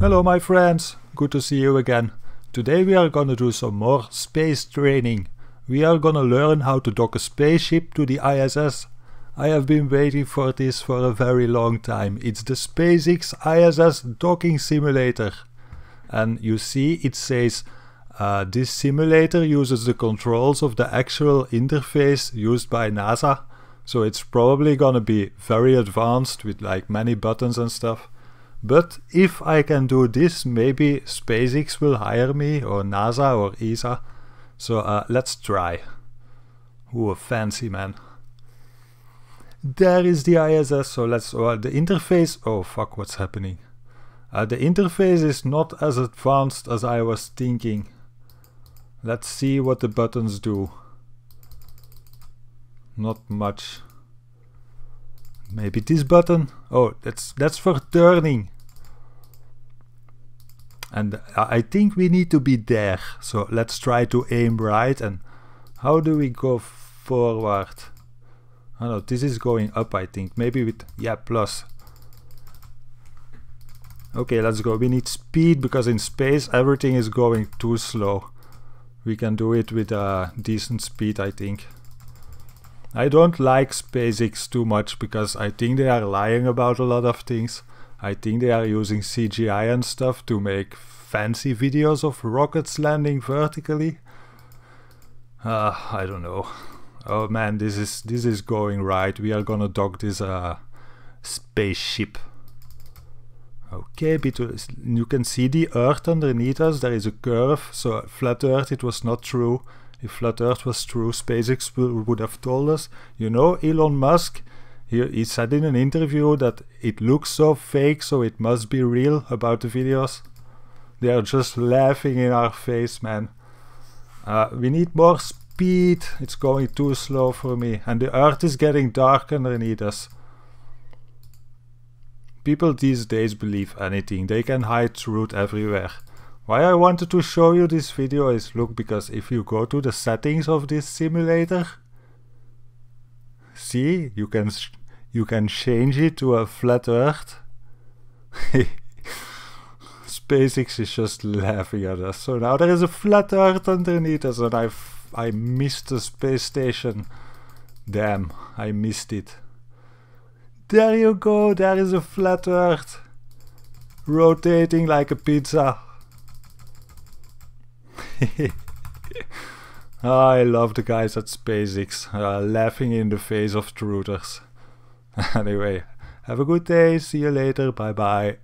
Hello my friends, good to see you again. Today we are gonna do some more space training. We are gonna learn how to dock a spaceship to the ISS. I have been waiting for this for a very long time. It's the SpaceX ISS docking simulator. And you see it says uh, this simulator uses the controls of the actual interface used by NASA so it's probably gonna be very advanced with like many buttons and stuff. But if I can do this, maybe SpaceX will hire me or NASA or ESA. So uh, let's try. Ooh, a fancy man. There is the ISS, so let's... Well, the interface... Oh, fuck, what's happening? Uh, the interface is not as advanced as I was thinking. Let's see what the buttons do not much. Maybe this button. Oh, that's that's for turning. And I think we need to be there. So let's try to aim right. And how do we go forward? I oh, know this is going up. I think maybe with yeah plus. Okay, let's go. We need speed because in space everything is going too slow. We can do it with a uh, decent speed, I think. I don't like SpaceX too much because I think they are lying about a lot of things. I think they are using CGI and stuff to make fancy videos of rockets landing vertically. Uh, I don't know. Oh man, this is this is going right. We are gonna dock this uh, spaceship. Okay, because uh, you can see the earth underneath us. There is a curve, so flat earth, it was not true. If Flat Earth was true, SpaceX would have told us, you know, Elon Musk, he, he said in an interview that it looks so fake, so it must be real about the videos. They are just laughing in our face, man. Uh, we need more speed. It's going too slow for me. And the earth is getting dark underneath us. People these days believe anything. They can hide truth everywhere. Why I wanted to show you this video is look because if you go to the settings of this simulator see you can you can change it to a flat earth SpaceX is just laughing at us so now there is a flat earth underneath us and I I missed the space station damn I missed it there you go there is a flat earth rotating like a pizza Ah, I love the guys at SpaceX uh, laughing in the face of truthers. anyway, have a good day, see you later, bye bye.